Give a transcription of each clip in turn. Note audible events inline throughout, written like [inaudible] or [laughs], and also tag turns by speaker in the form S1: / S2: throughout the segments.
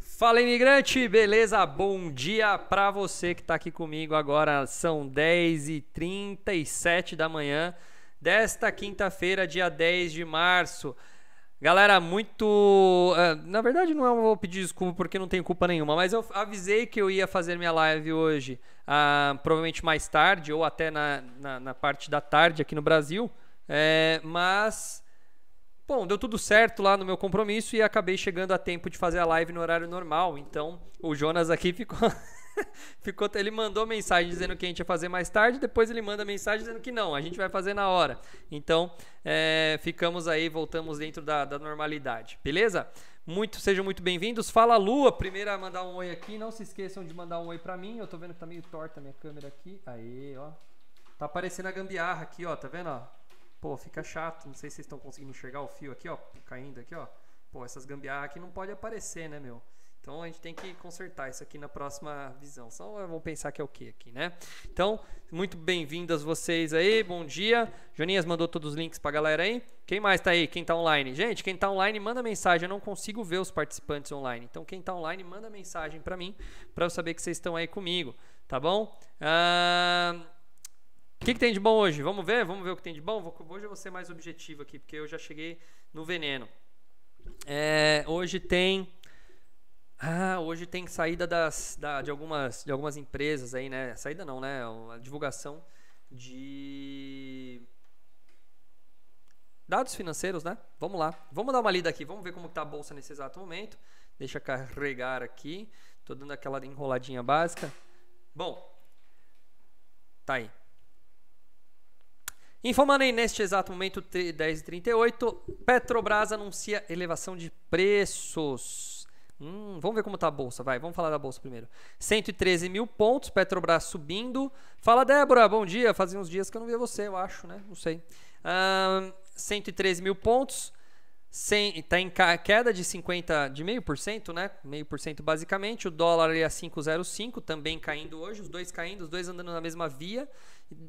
S1: Fala imigrante, beleza? Bom dia para você que está aqui comigo agora. São 10h37 da manhã desta quinta-feira, dia 10 de março. Galera, muito. Eh, na verdade, não é, vou pedir desculpa porque não tenho culpa nenhuma, mas eu avisei que eu ia fazer minha live hoje, ah, provavelmente mais tarde ou até na, na, na, parte da tarde aqui no Brasil, é, mas Bom, deu tudo certo lá no meu compromisso e acabei chegando a tempo de fazer a live no horário normal. Então, o Jonas aqui ficou [laughs] ficou ele mandou mensagem dizendo que a gente ia fazer mais tarde, depois ele manda mensagem dizendo que não, a gente vai fazer na hora. Então, é, ficamos aí, voltamos dentro da, da normalidade, beleza? Muito, sejam muito bem-vindos. Fala Lua, primeira a mandar um oi aqui. Não se esqueçam de mandar um oi para mim. Eu tô vendo que tá meio torta a minha câmera aqui. Aí, ó. Tá aparecendo a gambiarra aqui, ó, tá vendo, ó? Pô, fica chato, não sei se vocês estão conseguindo enxergar o fio aqui, ó, caindo aqui, ó. Pô, essas gambiarras aqui não pode aparecer, né, meu? Então a gente tem que consertar isso aqui na próxima visão. Só vamos pensar que é o que aqui, né? Então, muito bem-vindas vocês aí. Bom dia. Joninhas mandou todos os links pra galera aí. Quem mais tá aí? Quem tá online? Gente, quem tá online, manda mensagem. Eu não consigo ver os participantes online. Então, quem tá online, manda mensagem para mim para eu saber que vocês estão aí comigo, tá bom? Ah, o que, que, tem de bom hoje? Vamos ver? Vamos ver o que tem de bom? Vou, hoje eu vou ser mais objetivo aqui, porque eu já cheguei no veneno. É, hoje tem. Ah, hoje tem saída das, da, de, algumas, de algumas empresas aí, né? Saída não, né? A divulgação de dados financeiros, né? Vamos lá. Vamos dar uma lida aqui. Vamos ver como está a bolsa nesse exato momento. Deixa carregar aqui. Estou dando aquela enroladinha básica. Bom, tá aí informando aí neste exato momento, 10h38, Petrobras anuncia elevação de preços. Hum, vamos ver como está a Bolsa, vai, vamos falar da Bolsa primeiro. 113 mil pontos, Petrobras subindo. Fala, Débora, bom dia, fazia uns dias que eu não via você, eu acho, né? Não sei. Um, 113 mil pontos, está em queda de 50, de meio por cento, né? Meio por cento basicamente. O dólar ali a é 5,05 também caindo hoje, os dois caindo, os dois andando na mesma via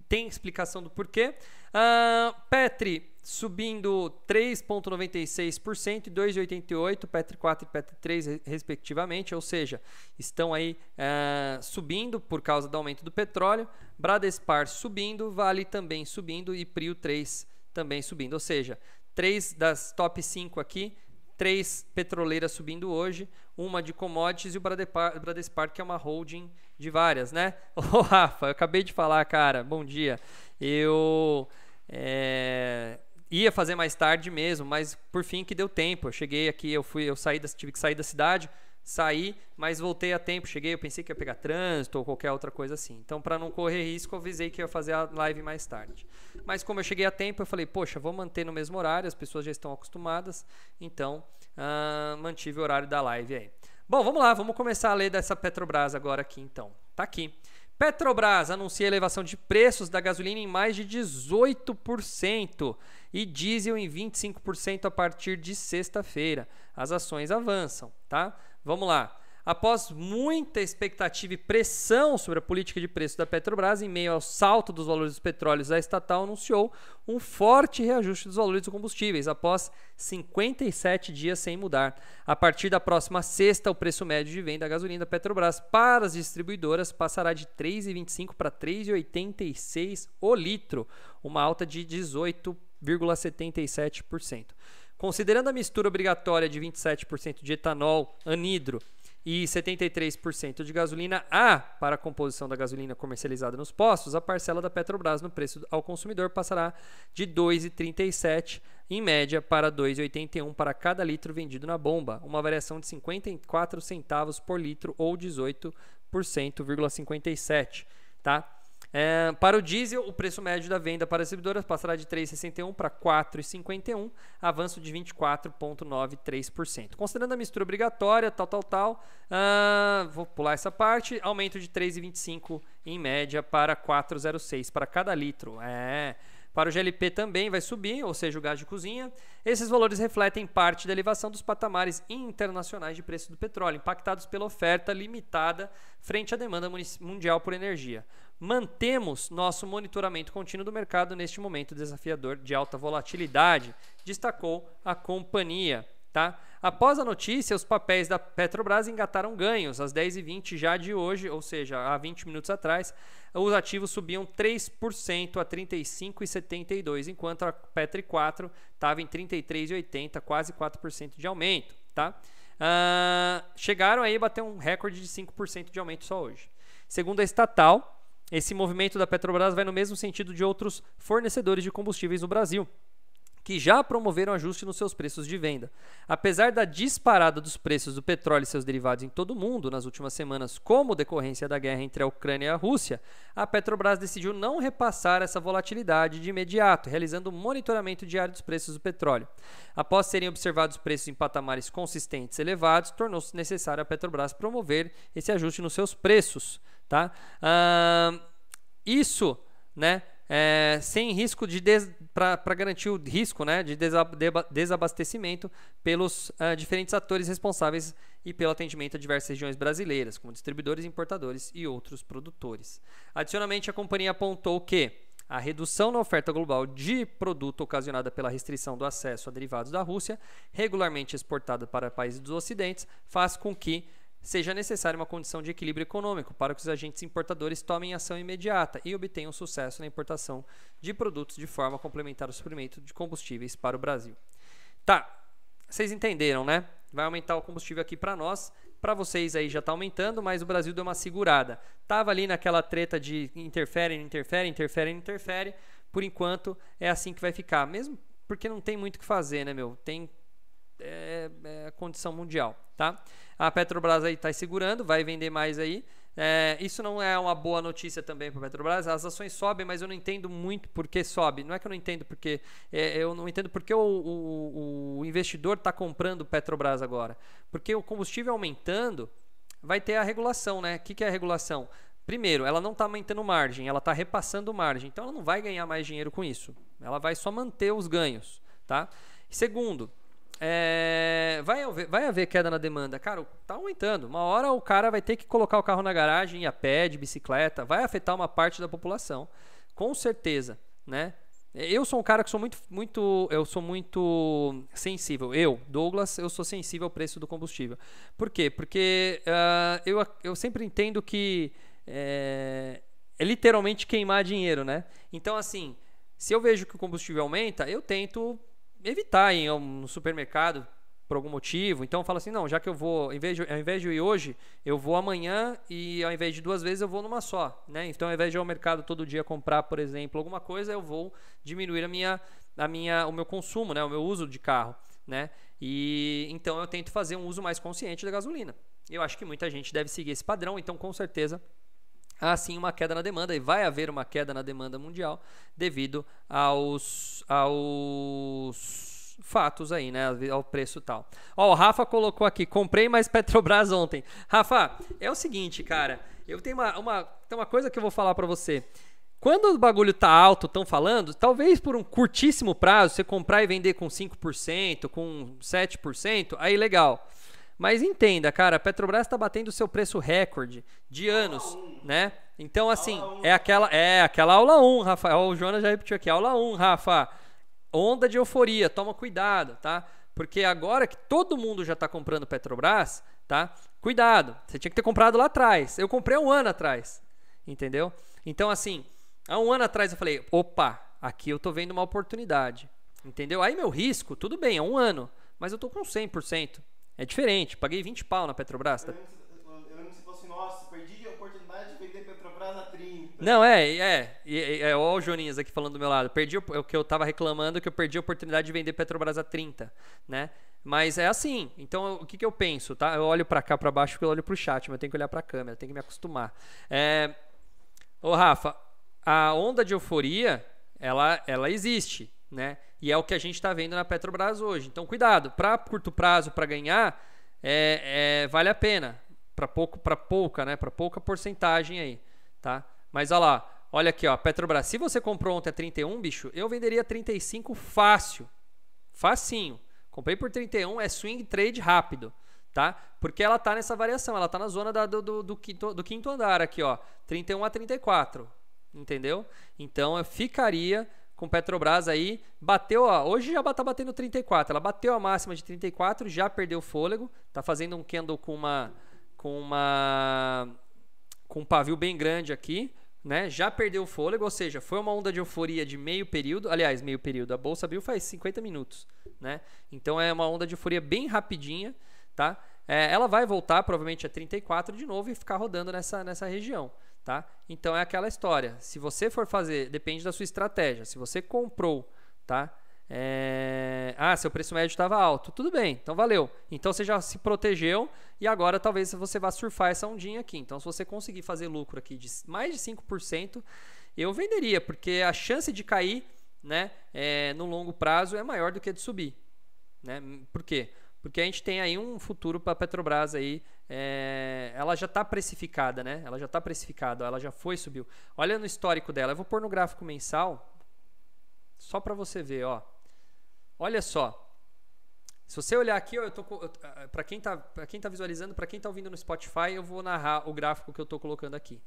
S1: tem explicação do porquê. Uh, Petri subindo 3,96% e 2,88%, Petri 4 e Petri 3, respectivamente, ou seja, estão aí uh, subindo por causa do aumento do petróleo. Bradespar subindo, Vale também subindo e Prio 3 também subindo, ou seja, três das top 5 aqui Três petroleiras subindo hoje, uma de commodities e o Bradespar, que é uma holding de várias, né? [laughs] Ô Rafa, eu acabei de falar, cara, bom dia. Eu é, ia fazer mais tarde mesmo, mas por fim que deu tempo. Eu cheguei aqui, eu fui, eu saí da, tive que sair da cidade, Saí, mas voltei a tempo. Cheguei, eu pensei que ia pegar trânsito ou qualquer outra coisa assim. Então, para não correr risco, avisei que ia fazer a live mais tarde. Mas como eu cheguei a tempo, eu falei, poxa, vou manter no mesmo horário, as pessoas já estão acostumadas. Então, mantive o horário da live aí. Bom, vamos lá, vamos começar a ler dessa Petrobras agora aqui então. Tá aqui. Petrobras anuncia elevação de preços da gasolina em mais de 18% e diesel em 25% a partir de sexta-feira. As ações avançam, tá? Vamos lá. Após muita expectativa e pressão sobre a política de preço da Petrobras, em meio ao salto dos valores dos petróleos, a estatal anunciou um forte reajuste dos valores dos combustíveis após 57 dias sem mudar. A partir da próxima sexta, o preço médio de venda da gasolina da Petrobras para as distribuidoras passará de 3,25 para 3,86 o litro, uma alta de 18,77%. Considerando a mistura obrigatória de 27% de etanol anidro e 73% de gasolina A para a composição da gasolina comercializada nos postos, a parcela da Petrobras no preço ao consumidor passará de 2,37 em média para 2,81 para cada litro vendido na bomba, uma variação de 54 centavos por litro ou 18,57, tá? É, para o diesel, o preço médio da venda para as distribuidoras passará de 3,61 para 4,51, avanço de 24,93%. Considerando a mistura obrigatória, tal, tal, tal, uh, vou pular essa parte, aumento de 3,25 em média para 4,06 para cada litro. É. Para o GLP também vai subir, ou seja, o gás de cozinha. Esses valores refletem parte da elevação dos patamares internacionais de preço do petróleo, impactados pela oferta limitada frente à demanda mundial por energia. Mantemos nosso monitoramento contínuo do mercado neste momento desafiador de alta volatilidade, destacou a companhia. Tá? Após a notícia, os papéis da Petrobras engataram ganhos às 10h20 já de hoje, ou seja, há 20 minutos atrás, os ativos subiam 3% a 35,72, enquanto a Petri 4 estava em 33,80, quase 4% de aumento. Tá? Uh, chegaram aí a bater um recorde de 5% de aumento só hoje. Segundo a estatal, esse movimento da Petrobras vai no mesmo sentido de outros fornecedores de combustíveis no Brasil que já promoveram ajuste nos seus preços de venda. Apesar da disparada dos preços do petróleo e seus derivados em todo o mundo nas últimas semanas, como decorrência da guerra entre a Ucrânia e a Rússia, a Petrobras decidiu não repassar essa volatilidade de imediato, realizando um monitoramento diário dos preços do petróleo. Após serem observados preços em patamares consistentes elevados, tornou-se necessário a Petrobras promover esse ajuste nos seus preços. Tá? Ah, isso né, é, sem risco de para garantir o risco né, de desabastecimento pelos uh, diferentes atores responsáveis e pelo atendimento a diversas regiões brasileiras, como distribuidores, importadores e outros produtores. Adicionalmente, a companhia apontou que a redução na oferta global de produto ocasionada pela restrição do acesso a derivados da Rússia, regularmente exportada para países dos Ocidentes, faz com que seja necessária uma condição de equilíbrio econômico para que os agentes importadores tomem ação imediata e obtenham sucesso na importação de produtos de forma a complementar o suprimento de combustíveis para o Brasil. Tá, vocês entenderam, né? Vai aumentar o combustível aqui para nós. Para vocês aí já está aumentando, mas o Brasil deu uma segurada. Tava ali naquela treta de interfere, interfere, interfere, interfere. Por enquanto é assim que vai ficar, mesmo porque não tem muito o que fazer, né, meu? Tem é, é, condição mundial, tá? A Petrobras aí está segurando, vai vender mais aí. É, isso não é uma boa notícia também para a Petrobras. As ações sobem, mas eu não entendo muito por que sobe. Não é que eu não entendo porque é, eu não entendo porque o, o, o investidor está comprando Petrobras agora. Porque o combustível aumentando, vai ter a regulação, né? O que, que é a regulação? Primeiro, ela não está aumentando margem, ela está repassando margem, então ela não vai ganhar mais dinheiro com isso. Ela vai só manter os ganhos, tá? Segundo, é, vai, haver, vai haver queda na demanda. Cara, tá aumentando. Uma hora o cara vai ter que colocar o carro na garagem, a pé, de bicicleta. Vai afetar uma parte da população. Com certeza, né? Eu sou um cara que sou muito, muito, eu sou muito sensível. Eu, Douglas, eu sou sensível ao preço do combustível. Por quê? Porque uh, eu, eu sempre entendo que é, é literalmente queimar dinheiro, né? Então, assim, se eu vejo que o combustível aumenta, eu tento evitar ir um supermercado por algum motivo. Então fala assim, não, já que eu vou, ao invés, de, ao invés de ir hoje, eu vou amanhã e ao invés de duas vezes eu vou numa só, né? Então ao invés de ir ao mercado todo dia comprar, por exemplo, alguma coisa, eu vou diminuir a minha, a minha, o meu consumo, né? O meu uso de carro, né? E então eu tento fazer um uso mais consciente da gasolina. Eu acho que muita gente deve seguir esse padrão, então com certeza há sim uma queda na demanda e vai haver uma queda na demanda mundial devido aos, aos fatos aí, né, ao preço tal. Ó, o Rafa colocou aqui, comprei mais Petrobras ontem. Rafa, é o seguinte, cara, eu tenho uma, uma, tem uma coisa que eu vou falar para você. Quando o bagulho tá alto, estão falando, talvez por um curtíssimo prazo, você comprar e vender com 5%, com 7%, aí legal. Mas entenda, cara, a Petrobras está batendo o seu preço recorde de anos, um. né? Então, assim, um. é aquela é aquela aula 1, um, Rafa. O Jonas já repetiu aqui, aula 1, um, Rafa. Onda de euforia, toma cuidado, tá? Porque agora que todo mundo já está comprando Petrobras, tá? Cuidado, você tinha que ter comprado lá atrás. Eu comprei um ano atrás, entendeu? Então, assim, há um ano atrás eu falei, opa, aqui eu tô vendo uma oportunidade, entendeu? Aí meu risco, tudo bem, é um ano, mas eu tô com 100%. É diferente. Paguei 20 pau na Petrobras. Tá? tá eu lembro que você falou assim, nossa, perdi a oportunidade de vender Petrobras a 30. Não, é, é. é, é ó o Joninhas aqui falando do meu lado. Perdi o, o que eu tava reclamando é que eu perdi a oportunidade de vender Petrobras a 30, né? Mas é assim. Então, o que, que eu penso, tá? Eu olho para cá, para baixo, porque eu olho pro chat, mas eu tenho que olhar pra câmera, tenho que me acostumar. É... Ô, Rafa, a onda de euforia, ela, ela existe né? E é o que a gente está vendo na Petrobras hoje. Então, cuidado, para curto prazo, para ganhar, é, é, vale a pena. Para pouco, para pouca, né? Para pouca porcentagem aí, tá? Mas olha lá, olha aqui, ó, Petrobras. Se você comprou ontem a 31, bicho, eu venderia 35 fácil, facinho. Comprei por 31, é swing trade rápido, tá? Porque ela tá nessa variação, ela tá na zona da, do, do, do, quinto, do quinto andar aqui, ó, 31 a 34, entendeu? Então, eu ficaria com Petrobras aí, bateu, ó, hoje já tá batendo 34, ela bateu a máxima de 34, já perdeu fôlego, tá fazendo um candle com uma com uma com um pavio bem grande aqui, né? Já perdeu fôlego, ou seja, foi uma onda de euforia de meio período, aliás, meio período, a bolsa abriu faz 50 minutos, né? Então é uma onda de euforia bem rapidinha, tá? É, ela vai voltar provavelmente a 34 de novo e ficar rodando nessa, nessa região tá? Então é aquela história. Se você for fazer, depende da sua estratégia. Se você comprou, tá? É... Ah, seu preço médio estava alto. Tudo bem, então valeu. Então você já se protegeu e agora talvez você vá surfar essa ondinha aqui. Então, se você conseguir fazer lucro aqui de mais de 5%, eu venderia, porque a chance de cair né, é, no longo prazo é maior do que de subir. Né? Por quê? Porque a gente tem aí um futuro para a Petrobras aí é, ela já está precificada, né? Ela já está precificada, ela já foi subiu. Olha no histórico dela, eu vou pôr no gráfico mensal só para você ver, ó. Olha só. Se você olhar aqui, ó, eu tô ah, para quem tá, para quem tá visualizando, para quem tá ouvindo no Spotify, eu vou narrar o gráfico que eu tô colocando aqui.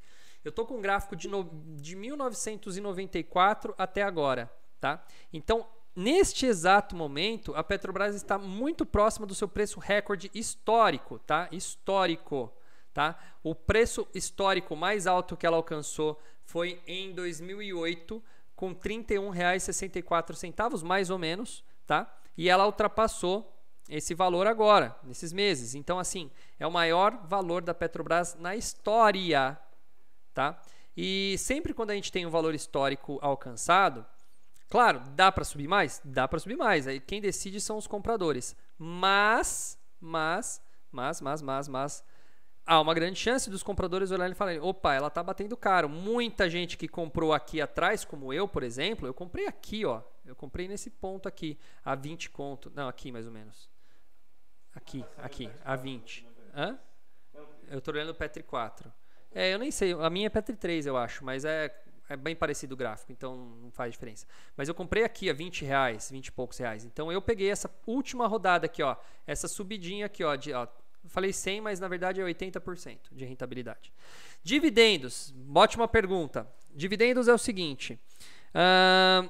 S1: Eu tô com um gráfico de, no, de 1994 até agora, tá? Então, Neste exato momento, a Petrobras está muito próxima do seu preço recorde histórico, tá? Histórico, tá? O preço histórico mais alto que ela alcançou foi em 2008 com R$ 31,64, mais ou menos, tá? E ela ultrapassou esse valor agora, nesses meses. Então, assim, é o maior valor da Petrobras na história, tá? E sempre quando a gente tem um valor histórico alcançado, Claro, dá para subir mais? Dá para subir mais. Aí quem decide são os compradores. Mas, mas, mas, mas, mas, mas há uma grande chance dos compradores olharem e falarem: "Opa, ela tá batendo caro". Muita gente que comprou aqui atrás, como eu, por exemplo, eu comprei aqui, ó. Eu comprei nesse ponto aqui, a 20 conto. Não, aqui mais ou menos. Aqui, aqui, a 20. Hã? Eu tô olhando o Petri 4. É, eu nem sei, a minha é Petri 3, eu acho, mas é é bem parecido o gráfico, então não faz diferença. Mas eu comprei aqui a 20 reais, 20 e poucos reais. Então eu peguei essa última rodada aqui, ó, essa subidinha aqui, ó, de, ó falei 100, mas na verdade é 80% de rentabilidade. Dividendos, ótima pergunta. Dividendos é o seguinte. Uh,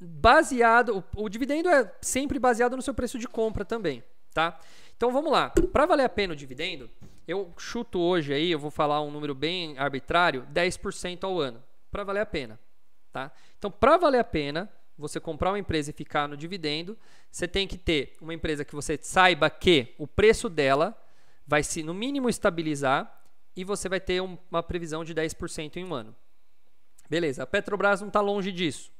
S1: baseado, o, o dividendo é sempre baseado no seu preço de compra também, tá? Então vamos lá. Para valer a pena o dividendo, eu chuto hoje aí, eu vou falar um número bem arbitrário, 10% ao ano, para valer a pena. Tá? Então, para valer a pena, você comprar uma empresa e ficar no dividendo, você tem que ter uma empresa que você saiba que o preço dela vai se no mínimo estabilizar e você vai ter uma previsão de 10% em um ano. Beleza, a Petrobras não está longe disso.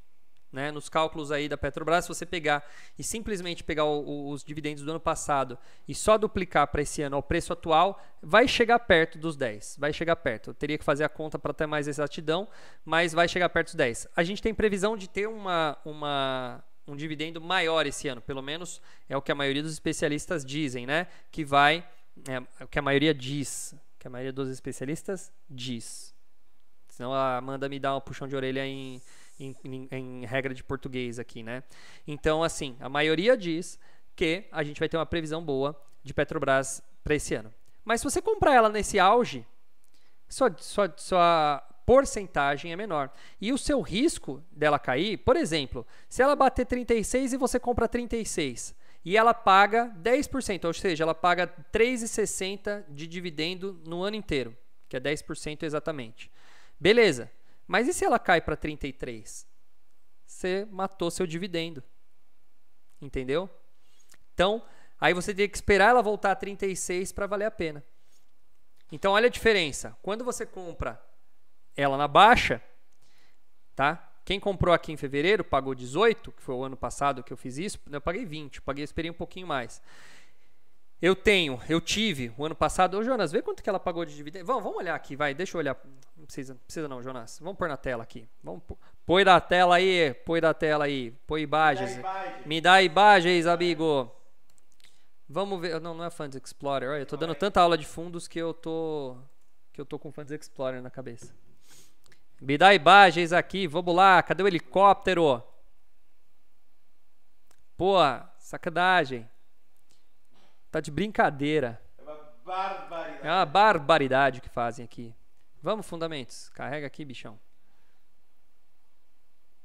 S1: Né, nos cálculos aí da Petrobras, se você pegar e simplesmente pegar o, o, os dividendos do ano passado e só duplicar para esse ano ao preço atual, vai chegar perto dos 10. Vai chegar perto. Eu teria que fazer a conta para ter mais exatidão, mas vai chegar perto dos 10. A gente tem previsão de ter uma, uma, um dividendo maior esse ano, pelo menos é o que a maioria dos especialistas dizem, né? Que vai. É, é o que a maioria diz. Que a maioria dos especialistas diz. Senão a Amanda me dá um puxão de orelha em em, em, em regra de português aqui, né? Então, assim, a maioria diz que a gente vai ter uma previsão boa de Petrobras para esse ano. Mas se você comprar ela nesse auge, sua, sua, sua porcentagem é menor. E o seu risco dela cair, por exemplo, se ela bater 36 e você compra 36 e ela paga 10%, ou seja, ela paga 3,60 de dividendo no ano inteiro, que é 10% exatamente. Beleza. Mas e se ela cai para 33? Você matou seu dividendo. Entendeu? Então, aí você tem que esperar ela voltar a 36 para valer a pena. Então, olha a diferença. Quando você compra ela na baixa, tá? Quem comprou aqui em fevereiro pagou 18, que foi o ano passado que eu fiz isso, eu paguei 20, paguei, esperei um pouquinho mais. Eu tenho, eu tive o ano passado. Ô, Jonas, vê quanto que ela pagou de dividendos. Vamos, vamos olhar aqui, vai, deixa eu olhar. Não precisa, não precisa não, Jonas. Vamos pôr na tela aqui. Vamos pôr. Põe da tela aí, põe da tela aí. Põe imagens. Me dá imagens, amigo. Vamos ver. Não, não é Funds Explorer. Olha, eu tô dando é. tanta aula de fundos que eu tô. Que eu tô com Funds Explorer na cabeça. Me dá imagens aqui, vamos lá. Cadê o helicóptero? Pô, sacanagem. Tá de brincadeira. É uma barbaridade. É uma barbaridade que fazem aqui. Vamos, fundamentos. Carrega aqui, bichão.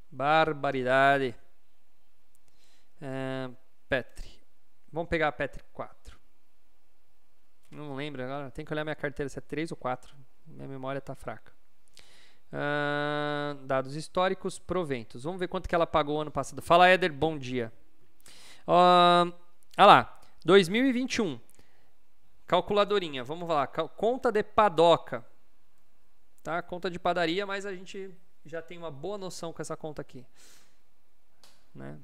S1: Barbaridade. É, Petri. Vamos pegar a Petri 4. Não lembro agora. Tem que olhar minha carteira se é 3 ou 4. Minha memória tá fraca. Uh, dados históricos, proventos. Vamos ver quanto que ela pagou ano passado. Fala, Éder, bom dia. Uh, lá. 2021. Calculadorinha, vamos lá. Conta de padoca. Tá? Conta de padaria, mas a gente já tem uma boa noção com essa conta aqui. Né?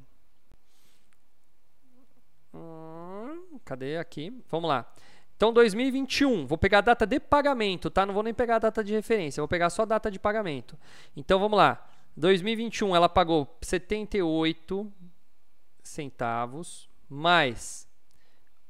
S1: Hum, cadê aqui? Vamos lá. Então, 2021, vou pegar a data de pagamento, tá? Não vou nem pegar a data de referência, vou pegar só a data de pagamento. Então, vamos lá. 2021, ela pagou 78 centavos mais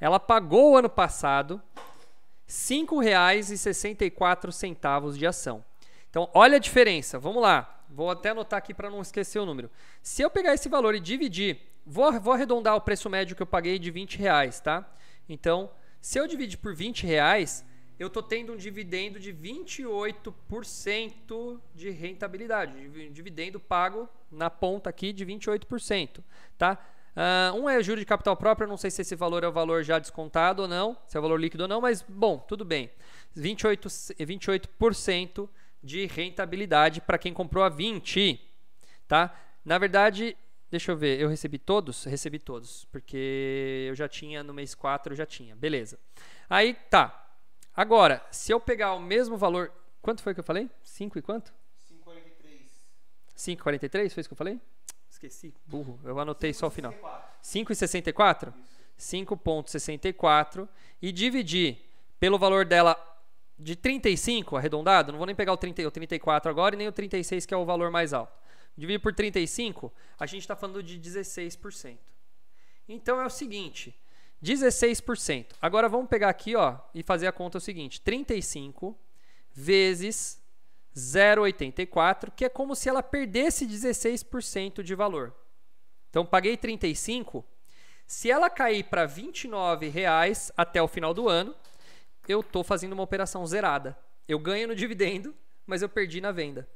S1: Ela pagou ano passado R$ 5,64 de ação. Então, olha a diferença. Vamos lá. Vou até anotar aqui para não esquecer o número. Se eu pegar esse valor e dividir, vou, vou arredondar o preço médio que eu paguei de 20 reais, tá? Então, se eu dividir por 20 reais, eu estou tendo um dividendo de 28% de rentabilidade. Dividendo pago na ponta aqui de 28%, tá? Uh, um é juro de capital próprio, não sei se esse valor é o valor já descontado ou não, se é o valor líquido ou não, mas bom, tudo bem. 28, 28% de rentabilidade para quem comprou a 20, tá? Na verdade, deixa eu ver, eu recebi todos? Recebi todos, porque eu já tinha no mês 4, eu já tinha, beleza. Aí tá. Agora, se eu pegar o mesmo valor, quanto foi que eu falei? 5 e quanto? 5,43. 5,43 foi isso que eu falei? Esqueci, burro. Eu anotei 5, só o final. 5,64? 5,64 e dividir pelo valor dela de 35, arredondado, não vou nem pegar o, 30, o 34 agora e nem o 36, que é o valor mais alto. Dividir por 35, a gente está falando de 16%. Então é o seguinte, 16%. Agora vamos pegar aqui ó, e fazer a conta é o seguinte, 35 vezes 0,84, que é como se ela perdesse 16% de valor. Então paguei 35. Se ela cair para 29 reais até o final do ano, eu estou fazendo uma operação zerada. Eu ganho no dividendo, mas eu perdi na venda.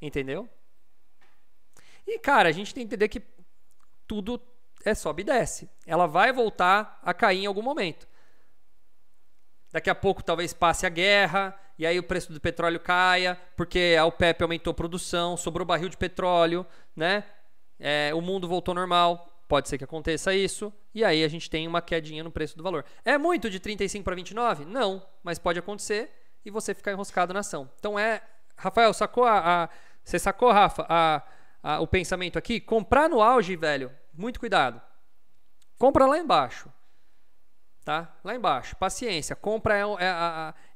S1: Entendeu? E cara, a gente tem que entender que tudo é sobe e desce. Ela vai voltar a cair em algum momento. Daqui a pouco talvez passe a guerra, e aí o preço do petróleo caia, porque a OPEP aumentou a produção, sobrou barril de petróleo, né? É, o mundo voltou normal, pode ser que aconteça isso, e aí a gente tem uma quedinha no preço do valor. É muito de 35 para 29? Não, mas pode acontecer e você ficar enroscado na ação. Então é. Rafael, sacou a. a você sacou, Rafa, a, a, o pensamento aqui? Comprar no auge, velho, muito cuidado. Compra lá embaixo tá? Lá embaixo. Paciência. Compra é,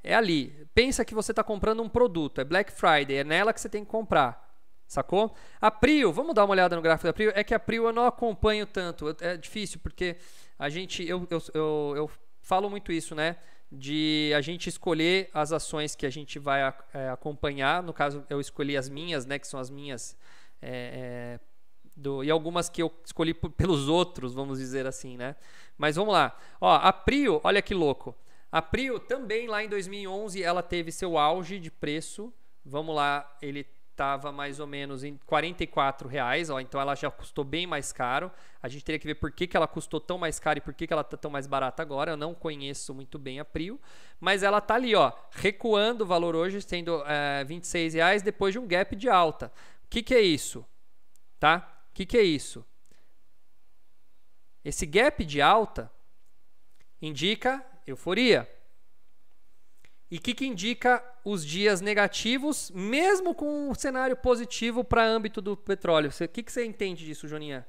S1: é, é, ali. Pensa que você está comprando um produto. É Black Friday. É nela que você tem que comprar. Sacou? A Prio, vamos dar uma olhada no gráfico da Prio. É que a Prio eu não acompanho tanto. É difícil porque a gente. Eu, eu, eu, eu falo muito isso, né? De a gente escolher as ações que a gente vai é, acompanhar. No caso, eu escolhi as minhas, né? Que são as minhas. É, é, do, e algumas que eu escolhi pelos outros, vamos dizer assim, né? Mas vamos lá. Ó, a Prio, olha que louco. A Prio também lá em 2011 ela teve seu auge de preço. Vamos lá, ele estava mais ou menos em 44 reais, ó, então ela já custou bem mais caro. A gente teria que ver por que, que ela custou tão mais caro e por que, que ela está tão mais barata agora. Eu não conheço muito bem a Prio, mas ela tá ali, ó, recuando o valor hoje, sendo é, eh, 26 reais depois de um gap de alta. O que, que é isso? Tá? O que, que é isso? Esse gap de alta indica euforia. E o que, que indica os dias negativos, mesmo com um cenário positivo para âmbito do petróleo? O que, que você entende disso, Joninha?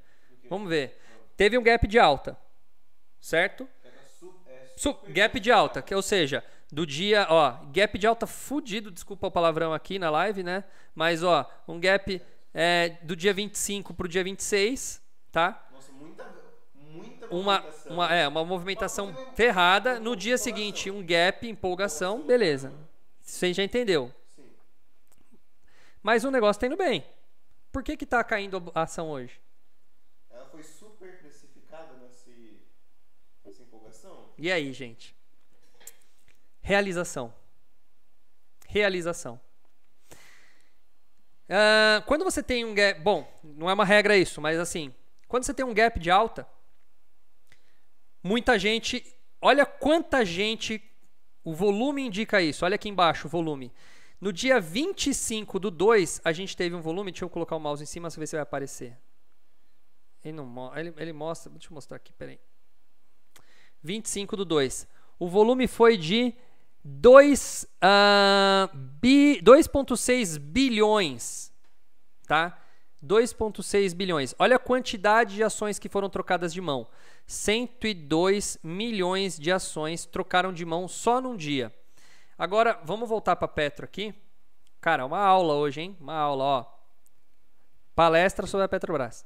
S1: Vamos ver. Teve um gap de alta, certo? É gap de alta, que, ou seja, do dia, ó, gap de alta fudido, desculpa o palavrão aqui na live, né? Mas, ó, um gap é, do dia 25 pro dia 26, tá? Nossa, uma, uma, é, uma movimentação ferrada. No dia seguinte, um gap, empolgação, beleza. Você já entendeu. Mas o negócio tá indo bem. Por que que tá caindo a ação hoje? Ela foi super precificada nessa empolgação. E aí, gente? Realização. Realização. Uh, quando você tem um gap. Bom, não é uma regra isso, mas assim. Quando você tem um gap de alta, Muita gente. Olha quanta gente. O volume indica isso. Olha aqui embaixo o volume. No dia 25 do 2, a gente teve um volume. Deixa eu colocar o mouse em cima se ver se vai aparecer. Ele, não, ele, ele mostra. Deixa eu mostrar aqui, peraí. 25 do 2. O volume foi de 2,6 uh, ah, bi, bilhões. Tá? 2,6 bilhões. Olha a quantidade de ações que foram trocadas de mão. 102 milhões de ações trocaram de mão só num dia. Agora, vamos voltar para Petro aqui. Cara, uma aula hoje, hein? Uma aula, ó. Palestra sobre a Petrobras.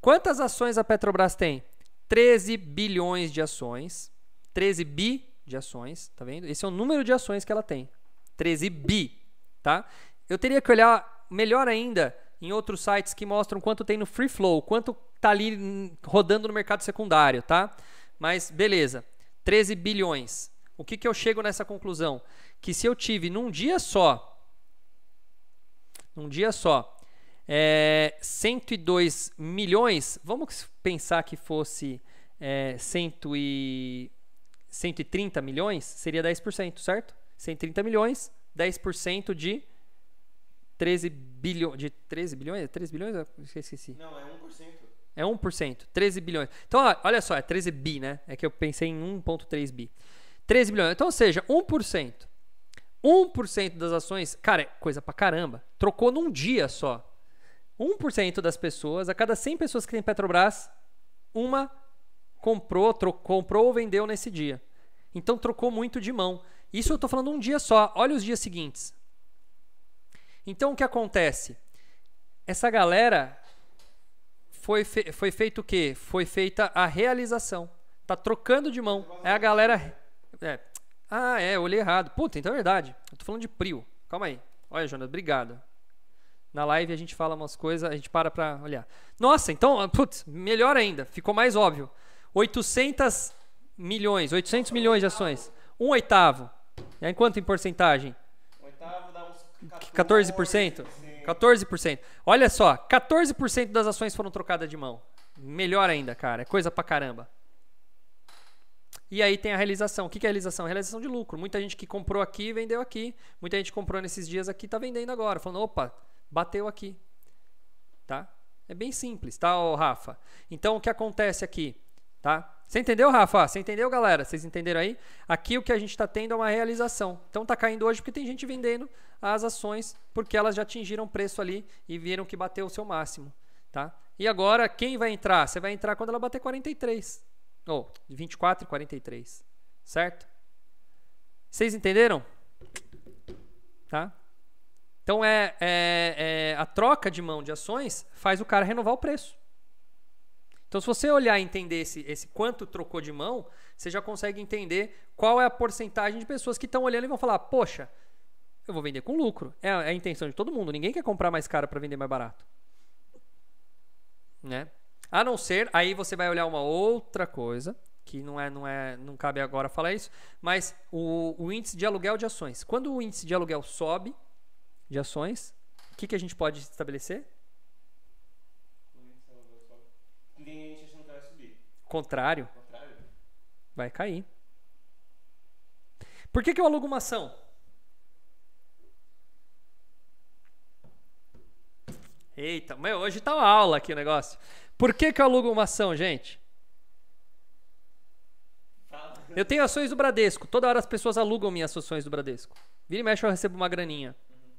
S1: Quantas ações a Petrobras tem? 13 bilhões de ações. 13 bi de ações, tá vendo? Esse é o número de ações que ela tem. 13 bi, tá? Eu teria que olhar melhor ainda em outros sites que mostram quanto tem no free flow, quanto tá ali rodando no mercado secundário, tá? Mas beleza, 13 bilhões. O que, que eu chego nessa conclusão? Que se eu tive num dia só, num dia só, é, 102 milhões, vamos pensar que fosse é, e, 130 milhões, seria 10%, certo? 130 milhões, 10% de 13 bilhões. De 13 bilhões? É 13 bilhões? Eu esqueci. Não, é 1%. É 1%, 13 bilhões. Então, olha só, é 13 bi, né? É que eu pensei em 1,3 bi. 13 bilhões. Então, ou seja, 1%. 1% das ações, cara, é coisa pra caramba. Trocou num dia só. 1% das pessoas, a cada 100 pessoas que tem Petrobras, uma comprou, trocou, comprou ou vendeu nesse dia. Então trocou muito de mão. Isso eu estou falando um dia só. Olha os dias seguintes. Então o que acontece? Essa galera foi, fe foi feito o quê? Foi feita a realização. Tá trocando de mão. É a galera. É. Ah, é, eu olhei errado. Puta, então é verdade. Eu tô falando de Prio. Calma aí. Olha, Jonas, obrigado. Na live a gente fala umas coisas, a gente para pra olhar. Nossa, então, ah, putz, melhor ainda, ficou mais óbvio. 800 milhões, 800 milhões de ações. Um oitavo. É quanto em porcentagem? 14%? 14%. Olha só, 14% das ações foram trocadas de mão. Melhor ainda, cara. É coisa pra caramba. E aí tem a realização. O que é a realização? A realização de lucro. Muita gente que comprou aqui vendeu aqui. Muita gente comprou nesses dias aqui está vendendo agora. Falando, opa, bateu aqui. Tá? É bem simples, tá, Rafa? Então o que acontece aqui, tá? Você entendeu, Rafa? Você entendeu, galera? Vocês entenderam aí? Aqui o que a gente está tendo é uma realização. Então está caindo hoje porque tem gente vendendo as ações porque elas já atingiram o preço ali e viram que bateu o seu máximo. Tá? E agora, quem vai entrar? Você vai entrar quando ela bater 43. Ou oh, 24 e 43. Certo? Vocês entenderam? Tá? Então é, é, é a troca de mão de ações faz o cara renovar o preço. Então, se você olhar e entender esse, esse quanto trocou de mão, você já consegue entender qual é a porcentagem de pessoas que estão olhando e vão falar: poxa, eu vou vender com lucro. É, é a, intenção de todo mundo. Ninguém quer comprar mais caro para vender mais barato. Né? A não ser, aí você vai olhar uma outra coisa, que não é, não é, não cabe agora falar isso, mas o, o índice de aluguel de ações. Quando o índice de aluguel sobe de ações, o que, que a gente pode estabelecer? ninguém enche achando que vai subir. Contrário. Contrário. Vai cair. Por que, que eu alugo uma ação? Eita, meu, hoje tá uma aula aqui o negócio. Por que, que eu alugo uma ação, gente? Eu tenho ações do Bradesco. Toda hora as pessoas alugam minhas ações do Bradesco. Vira e mexe, eu recebo uma graninha. Uhum.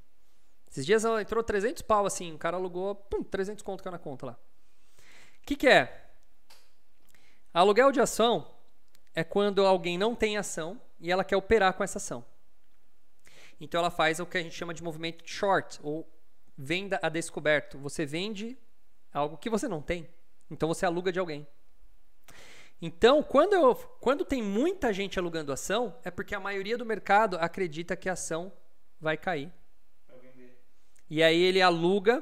S1: Esses dias entrou 300 pau assim. O cara alugou, pum, 300 conto que é na conta lá que, que é? Aluguel de ação é quando alguém não tem ação e ela quer operar com essa ação. Então ela faz o que a gente chama de movimento short ou venda a descoberto. Você vende algo que você não tem. Então você aluga de alguém. Então, quando, eu, quando tem muita gente alugando ação, é porque a maioria do mercado acredita que a ação vai cair. e aí ele aluga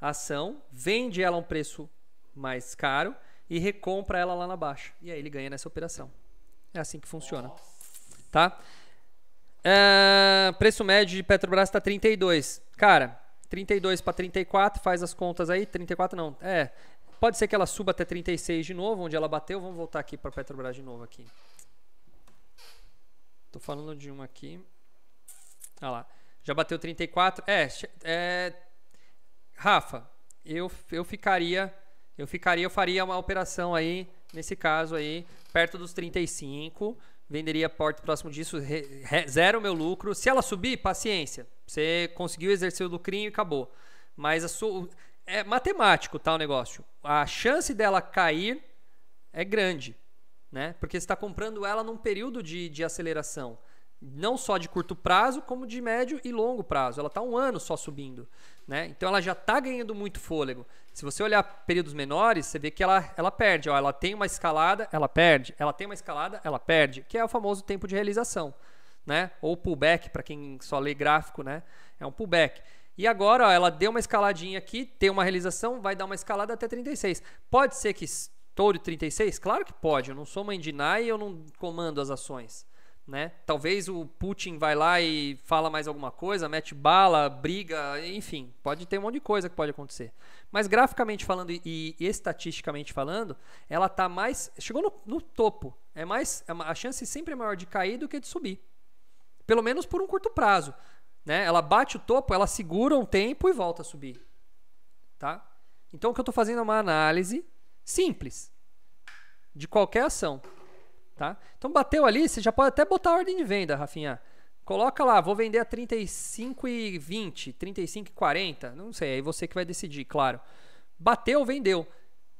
S1: a ação, vende ela a um preço mais caro e recompra ela lá na baixa. E aí ele ganha nessa operação. É assim que funciona. Tá? É, preço médio de Petrobras está 32. Cara, 32 para 34, faz as contas aí. 34 não. É. Pode ser que ela suba até 36 de novo, onde ela bateu. Vamos voltar aqui para Petrobras de novo aqui. Tô falando de uma aqui. Olha lá. Já bateu 34. É, é Rafa, eu, eu ficaria eu ficaria, eu faria uma operação aí, nesse caso aí, perto dos 35, venderia porta próximo disso, re, re, zero meu lucro. Se ela subir, paciência. Você conseguiu exercer o lucrinho e acabou. Mas a sua, é matemático tá, o negócio. A chance dela cair é grande, né? Porque você está comprando ela num período de, de aceleração não só de curto prazo, como de médio e longo prazo. Ela está um ano só subindo. Né? Então ela já está ganhando muito fôlego. Se você olhar períodos menores, você vê que ela, ela perde. Ó, ela tem uma escalada, ela perde. Ela tem uma escalada, ela perde. Que é o famoso tempo de realização. Né? Ou pullback, para quem só lê gráfico, né? é um pullback. E agora ó, ela deu uma escaladinha aqui, tem uma realização, vai dar uma escalada até 36. Pode ser que estoure 36? Claro que pode. Eu não sou mãe de e eu não comando as ações. Né? Talvez o Putin vai lá e fala mais alguma coisa, mete bala, briga, enfim, pode ter um monte de coisa que pode acontecer. Mas graficamente falando e, estatisticamente falando, ela está mais chegou no, no, topo. É mais é a chance sempre é maior de cair do que de subir. Pelo menos por um curto prazo, né? Ela bate o topo, ela segura um tempo e volta a subir. Tá? Então o que eu estou fazendo é uma análise simples de qualquer ação. Tá? Então bateu ali, você já pode até botar a ordem de venda, Rafinha. Coloca lá, vou vender a 35,20, 35,40, não sei, aí você que vai decidir, claro. Bateu, vendeu.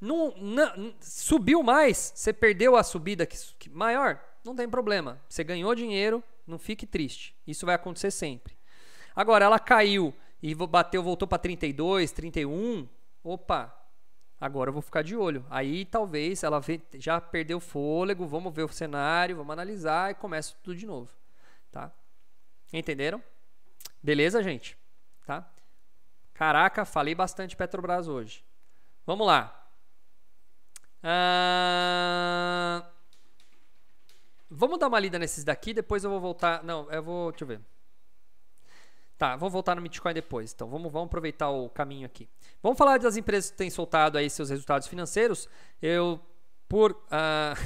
S1: Não, não subiu mais, você perdeu a subida que, que maior, não tem problema. Você ganhou dinheiro, não fique triste. Isso vai acontecer sempre. Agora ela caiu e bateu, voltou para 32, 31. Opa, agora eu vou ficar de olho. Aí talvez ela vê, já perdeu o fôlego, vamos ver o cenário, vamos analisar e começa tudo de novo, tá? Entenderam? Beleza, gente? Tá? Caraca, falei bastante Petrobras hoje. Vamos lá. Ah, vamos dar uma lida nesses daqui, depois eu vou voltar. Não, eu vou. Deixa eu ver. Tá, vou voltar no Bitcoin depois. Então vamos, vamos aproveitar o caminho aqui. Vamos falar das empresas que têm soltado aí seus resultados financeiros. Eu, por, uh,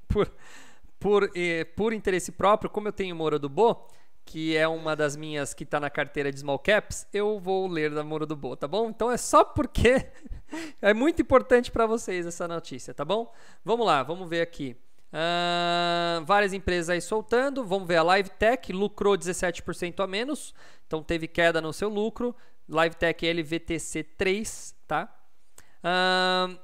S1: [laughs] por, por, eh, por interesse próprio, como eu tenho Moura do Bo, que é uma das minhas que está na carteira de small caps, eu vou ler da Moura do Bo, tá bom? Então é só porque [laughs] é muito importante para vocês essa notícia, tá bom? Vamos lá, vamos ver aqui. Uh, várias empresas aí soltando. Vamos ver a LiveTech, lucrou 17% a menos, então teve queda no seu lucro. LiveTech LVTC3, tá? Uh,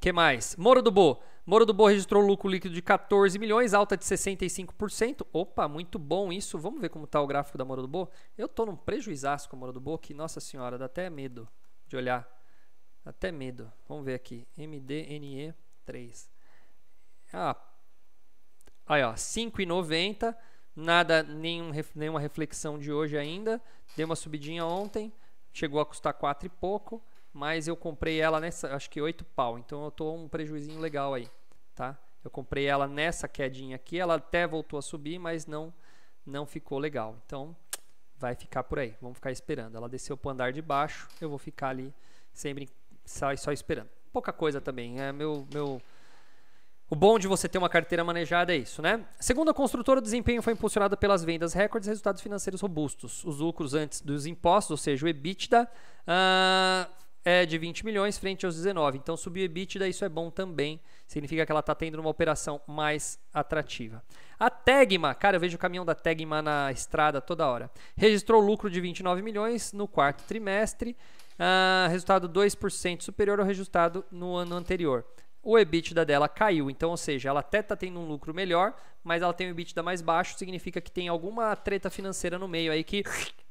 S1: que mais? Moro do Bo. Moro do Bo registrou lucro líquido de 14 milhões, alta de 65%. Opa, muito bom isso. Vamos ver como está o gráfico da Moro do Bo. Eu tô num prejuizaço com a Moro do Bo que, nossa senhora, dá até medo de olhar. Dá até medo. Vamos ver aqui. MDNE3. Ah, Aí, ó, 5,90. Nada, nenhum, nenhuma reflexão de hoje ainda. Deu uma subidinha ontem. Chegou a custar 4 e pouco. Mas eu comprei ela nessa, acho que 8 pau. Então eu tô um prejuizinho legal aí, tá? Eu comprei ela nessa quedinha aqui. Ela até voltou a subir, mas não, não ficou legal. Então vai ficar por aí. Vamos ficar esperando. Ela desceu pro andar de baixo. Eu vou ficar ali sempre só, só esperando. Pouca coisa também. É meu. meu o bom de você ter uma carteira manejada é isso, né? Segundo a construtora, o desempenho foi impulsionado pelas vendas recordes e resultados financeiros robustos. Os lucros antes dos impostos, ou seja, o EBITDA, uh, é de 20 milhões frente aos 19. Então, subir o EBITDA, isso é bom também. Significa que ela está tendo uma operação mais atrativa. A Tegma, cara, eu vejo o caminhão da Tegma na estrada toda hora. Registrou lucro de 29 milhões no quarto trimestre. Uh, resultado 2% superior ao resultado no ano anterior o EBITDA dela caiu. Então, ou seja, ela até está tendo um lucro melhor, mas ela tem um EBITDA mais baixo, significa que tem alguma treta financeira no meio aí que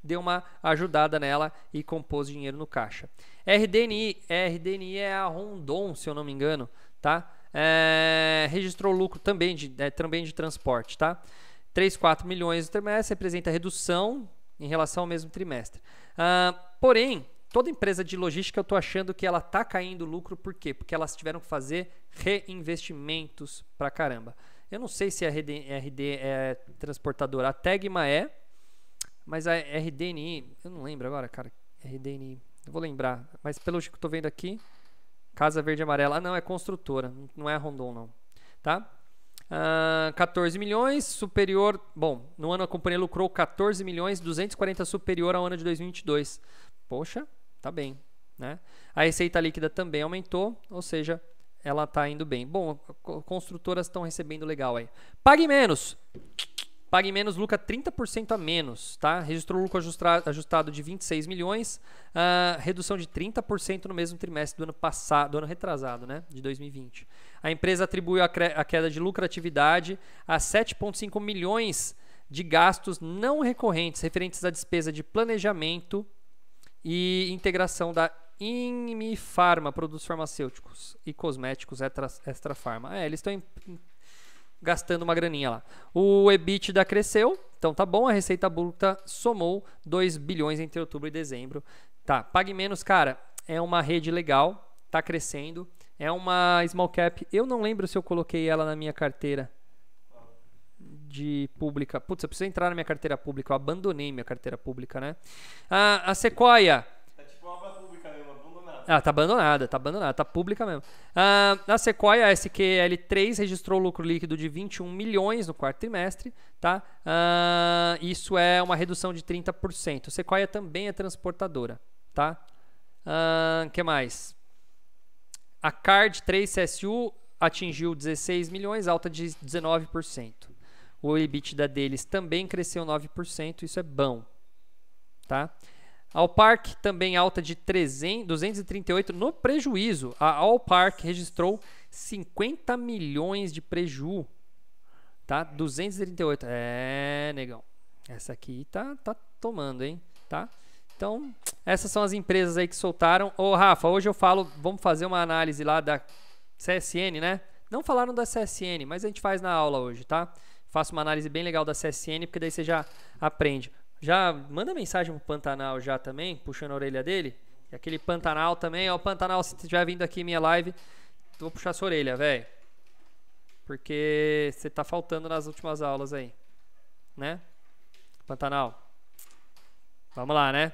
S1: deu uma ajudada nela e compôs dinheiro no caixa. RDNI, RDNI é a Rondon, se eu não me engano, tá? É, registrou lucro também de, é, também de transporte, tá? 3,4 milhões no trimestre representa redução em relação ao mesmo trimestre. Uh, porém, Toda empresa de logística eu estou achando que ela está caindo lucro, por quê? Porque elas tiveram que fazer reinvestimentos pra caramba. Eu não sei se a RD, RD é transportadora, a Tegma é, mas a RDNI, eu não lembro agora, cara, RDNI, eu vou lembrar, mas pelo que eu estou vendo aqui, Casa Verde e Amarela, ah não, é construtora, não é Rondon não, tá? Uh, ah, 14 milhões, superior. Bom, no ano a companhia lucrou 14 milhões, 240 superior ao ano de 2022. Poxa, Tá bem. Né? A receita líquida também aumentou, ou seja, ela está indo bem. Bom, construtoras estão recebendo legal aí. Pague menos! Pague menos lucra 30% a menos, tá? Registrou lucro ajustado de 26 milhões, uh, redução de 30% no mesmo trimestre do ano passado, do ano retrasado, né? De 2020. A empresa atribuiu a, a queda de lucratividade a 7,5 milhões de gastos não recorrentes referentes à despesa de planejamento e integração da Inmifarma, produtos farmacêuticos e cosméticos extra, extra farma. É, eles estão gastando uma graninha lá. O EBITDA cresceu, então tá bom, a receita bruta somou 2 bilhões entre outubro e dezembro. Tá, pague menos, cara, é uma rede legal, tá crescendo, é uma small cap. Eu não lembro se eu coloquei ela na minha carteira de pública. Putz, eu preciso entrar na minha carteira pública. Eu abandonei minha carteira pública, né? Ah, a Sequoia. Tá tipo uma pública mesmo, abandonada. Ah, tá abandonada, tá abandonada, tá pública mesmo. Ah, a Sequoia SQL3 registrou lucro líquido de 21 milhões no quarto trimestre, tá? Ah, isso é uma redução de 30%. A Sequoia também é transportadora, tá? O que mais? A Card 3 CSU atingiu 16 milhões, alta de 19%. O EBITDA deles também cresceu 9%, isso é bom. Tá? Allpark também alta de 300, 238 no prejuízo. A Allpark registrou 50 milhões de prejuízo. Tá? 238. É, negão. Essa aqui tá, tá tomando, hein? Tá? Então, essas são as empresas aí que soltaram. Ô, Rafa, hoje eu falo, vamos fazer uma análise lá da CSN, né? Não falaram da CSN, mas a gente faz na aula hoje, tá? faça uma análise bem legal da CSN, porque daí você já aprende. Já manda mensagem pro Pantanal já também, puxando a orelha dele. E aquele Pantanal também, ó, Pantanal, se estiver vindo aqui minha live, vou puxar sua orelha, velho. Porque você tá faltando nas últimas aulas aí, né? Pantanal. Vamos lá, né?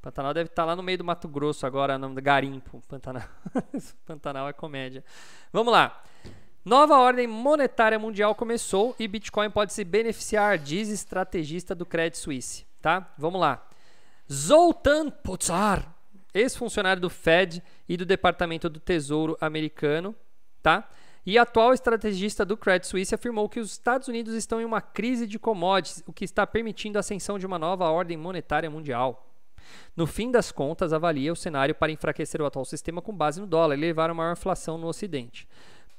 S1: Pantanal deve estar tá lá no meio do Mato Grosso agora, no garimpo, Pantanal. [laughs] Pantanal é comédia. Vamos lá. Nova ordem monetária mundial começou e Bitcoin pode se beneficiar, diz estrategista do Credit Suisse. Tá? Vamos lá. Zoltan Pozar, ex-funcionário do Fed e do Departamento do Tesouro americano, tá? E atual estrategista do Credit Suisse afirmou que os Estados Unidos estão em uma crise de commodities, o que está permitindo a ascensão de uma nova ordem monetária mundial. No fim das contas, avalia o cenário para enfraquecer o atual sistema com base no dólar e levar a maior inflação no Ocidente.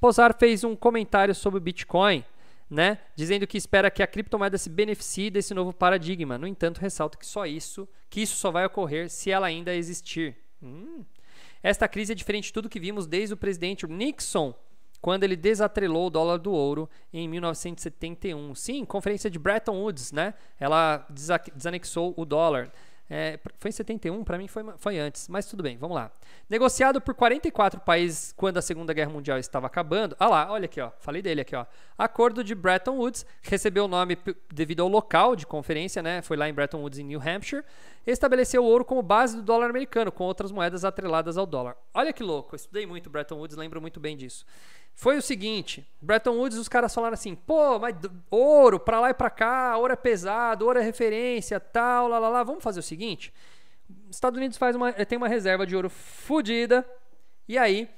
S1: Posar fez um comentário sobre o Bitcoin, né, dizendo que espera que a criptomoeda se beneficie desse novo paradigma. No entanto, ressalta que só isso, que isso só vai ocorrer se ela ainda existir. Hum. Esta crise é diferente de tudo que vimos desde o presidente Nixon, quando ele desatrelou o dólar do ouro em 1971. Sim, conferência de Bretton Woods, né? Ela desanexou o dólar. É, foi em 71, para mim foi, foi antes, mas tudo bem, vamos lá. Negociado por 44 países quando a Segunda Guerra Mundial estava acabando. Ah lá, olha aqui, ó, falei dele aqui. Ó. Acordo de Bretton Woods, recebeu o nome devido ao local de conferência, né? foi lá em Bretton Woods, em New Hampshire. Estabeleceu o ouro como base do dólar americano, com outras moedas atreladas ao dólar. Olha que louco, eu estudei muito Bretton Woods, lembro muito bem disso foi o seguinte, Bretton Woods os caras falaram assim, pô, mas ouro para lá e para cá, ouro é pesado, ouro é referência, tal, lá, lá, lá. Vamos fazer o seguinte, Estados Unidos faz uma, eh, tem uma reserva de ouro fodida e aí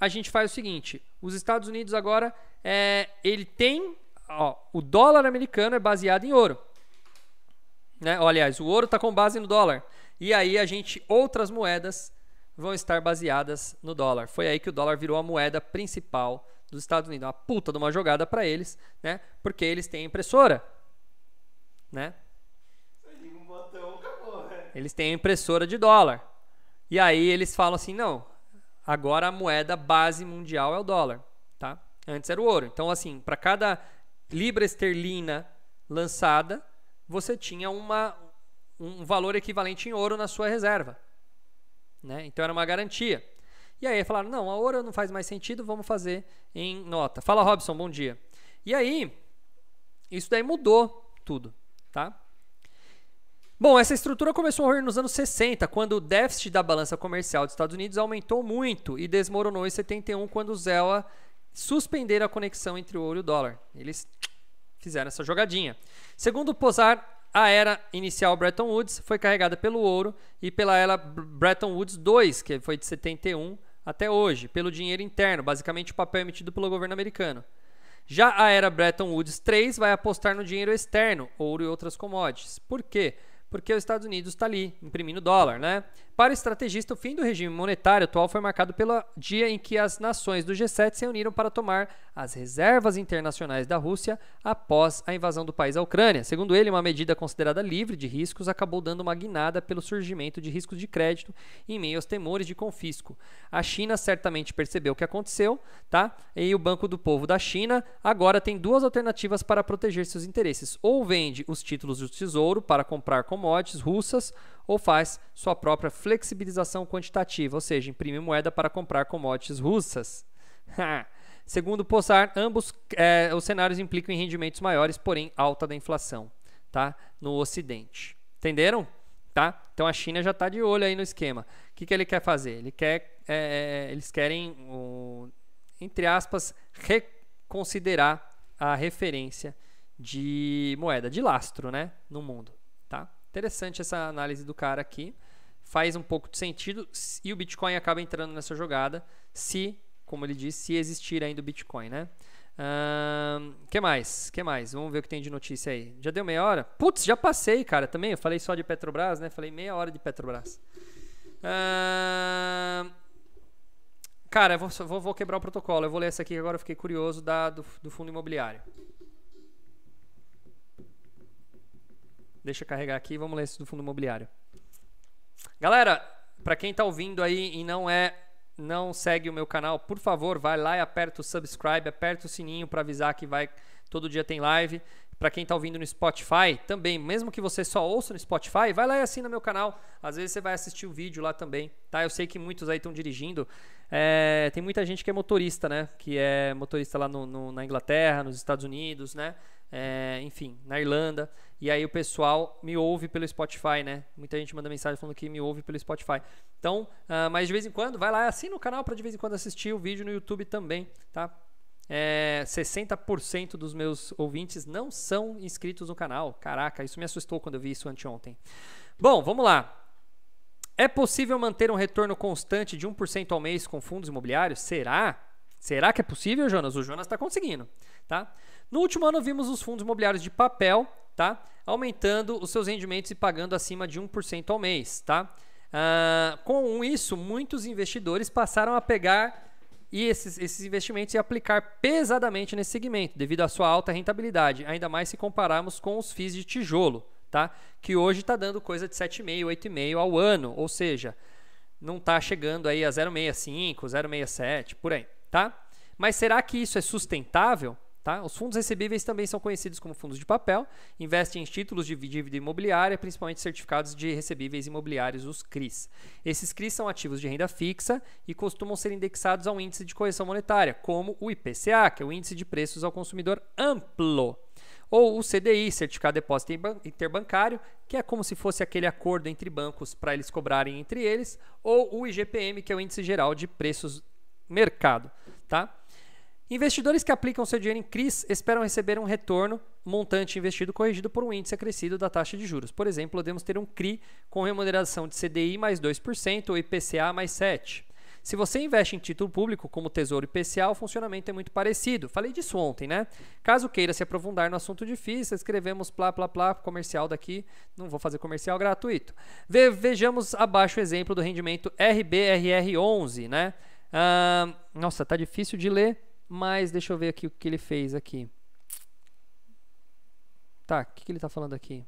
S1: a gente faz o seguinte, os Estados Unidos agora, é, ele tem, ó, o dólar americano é baseado em ouro, né? Ou, aliás, o ouro está com base no dólar. E aí a gente outras moedas vão estar baseadas no dólar. Foi aí que o dólar virou a moeda principal dos Estados Unidos. É uma puta de uma jogada para eles, né? Porque eles têm impressora, né? Um botão, acabou, né? Eles têm impressora de dólar. E aí eles falam assim, não, agora a moeda base mundial é o dólar, tá? Antes era o ouro. Então assim, para cada libra esterlina lançada, você tinha uma, um valor equivalente em ouro na sua reserva. Né? Então era uma garantia. E aí falaram: não, a ouro não faz mais sentido, vamos fazer em nota. Fala, Robson, bom dia. E aí, isso daí mudou tudo. Tá? Bom, essa estrutura começou a ocorrer nos anos 60, quando o déficit da balança comercial dos Estados Unidos aumentou muito e desmoronou em 71, quando o ZELA suspenderam a conexão entre o ouro e o dólar. Eles fizeram essa jogadinha. Segundo Posar a era inicial Bretton Woods foi carregada pelo ouro e pela era Bretton Woods II, que foi de 71 até hoje, pelo dinheiro interno, basicamente o papel emitido pelo governo americano. Já a era Bretton Woods III vai apostar no dinheiro externo, ouro e outras commodities. Por quê? porque os Estados Unidos está ali imprimindo dólar, né? Para o estrategista, o fim do regime monetário atual foi marcado pelo dia em que as nações do G7 se uniram para tomar as reservas internacionais da Rússia após a invasão do país à Ucrânia. Segundo ele, uma medida considerada livre de riscos acabou dando uma guinada pelo surgimento de riscos de crédito em meio aos temores de confisco. A China certamente percebeu o que aconteceu, tá? E o Banco do Povo da China agora tem duas alternativas para proteger seus interesses: ou vende os títulos do tesouro para comprar com commodities russas ou faz sua própria flexibilização quantitativa, ou seja, imprime moeda para comprar commodities russas. [laughs] Segundo Possar, ambos é, os cenários implicam em rendimentos maiores, porém alta da inflação tá? no Ocidente. Entenderam? Tá? Então a China já está de olho aí no esquema. O que, que ele quer fazer? Ele quer, é, é eles querem, um, entre aspas, reconsiderar a referência de moeda de lastro, né, no mundo, tá? Interessante essa análise do cara aqui. Faz um pouco de sentido e o Bitcoin acaba entrando nessa jogada se, como ele disse, se existir ainda o Bitcoin, né? Hum, que mais? Que mais? Vamos ver o que tem de notícia aí. Já deu meia hora? Putz, já passei, cara. Também eu falei só de Petrobras, né? Falei meia hora de Petrobras. cara, vou, vou, quebrar o protocolo. Eu vou ler essa aqui agora. Eu fiquei curioso da, do, do fundo imobiliário. Deixa eu carregar aqui e vamos ler esse do fundo imobiliário. Galera, para quem está ouvindo aí e não é não segue o meu canal, por favor, vai lá e aperta o subscribe, aperta o sininho para avisar que vai todo dia tem live. Para quem está ouvindo no Spotify, também, mesmo que você só ouça no Spotify, vai lá e assina meu canal. Às vezes você vai assistir o vídeo lá também, tá? Eu sei que muitos aí estão dirigindo. É, tem muita gente que é motorista, né? Que é motorista lá no, no, na Inglaterra, nos Estados Unidos, né? É, enfim, na Irlanda. E aí o pessoal me ouve pelo Spotify, né? Muita gente manda mensagem falando que me ouve pelo Spotify. Então, uh, mas de vez em quando, vai lá, assina o canal para de vez em quando assistir o vídeo no YouTube também, tá? É, 60% dos meus ouvintes não são inscritos no canal. Caraca, isso me assustou quando eu vi isso anteontem. Bom, vamos lá. É possível manter um retorno constante de 1% ao mês com fundos imobiliários? Será? Será que é possível, Jonas? O Jonas está conseguindo, tá? No último ano vimos os fundos imobiliários de papel tá? Aumentando os seus rendimentos e pagando acima de 1% ao mês, tá? Ah, com isso, muitos investidores passaram a pegar e esses, esses investimentos e aplicar pesadamente nesse segmento, devido à sua alta rentabilidade, ainda mais se compararmos com os FIIs de tijolo, tá? Que hoje está dando coisa de 7,5, 8,5 ao ano, ou seja, não está chegando aí a 0,65, 0,67, por aí, tá? Mas será que isso é sustentável? Tá? Os fundos recebíveis também são conhecidos como fundos de papel, investem em títulos de dívida imobiliária, principalmente certificados de recebíveis imobiliários, os CRIs. Esses CRIs são ativos de renda fixa e costumam ser indexados ao índice de correção monetária, como o IPCA, que é o Índice de Preços ao Consumidor Amplo, ou o CDI, Certificado de Depósito Interbancário, que é como se fosse aquele acordo entre bancos para eles cobrarem entre eles, ou o IGPM, que é o Índice Geral de Preços Mercado. Tá? Investidores que aplicam seu dinheiro em CRIs esperam receber um retorno montante investido corrigido por um índice acrescido da taxa de juros. Por exemplo, podemos ter um CRI com remuneração de CDI mais 2% ou IPCA mais 7%. Se você investe em título público, como Tesouro IPCA, o funcionamento é muito parecido. Falei disso ontem, né? Caso queira se aprofundar no assunto difícil, escrevemos plá, plá, plá, comercial daqui. Não vou fazer comercial gratuito. Ve vejamos abaixo o exemplo do rendimento RBRR11, né? Ah, nossa, tá difícil de ler. Mas deixa eu ver aqui o que ele fez aqui. Tá, o que, que ele está falando aqui?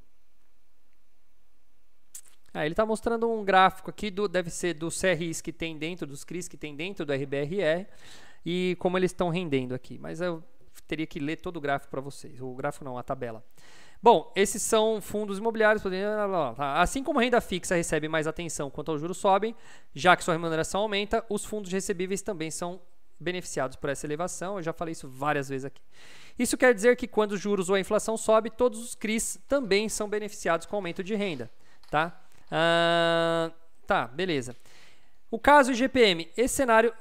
S1: Ah, ele está mostrando um gráfico aqui, do, deve ser dos CRIs que tem dentro, dos CRIs que tem dentro do RBRR, e como eles estão rendendo aqui. Mas eu teria que ler todo o gráfico para vocês. O gráfico não, a tabela. Bom, esses são fundos imobiliários. Tá. Assim como renda fixa recebe mais atenção quanto ao juros sobem, já que sua remuneração aumenta, os fundos recebíveis também são beneficiados por essa elevação. Eu já falei isso várias vezes aqui. Isso quer dizer que quando os juros ou a inflação sobe, todos os CRIs também são beneficiados com aumento de renda. Tá? tá, beleza. O caso IGPM, esse cenário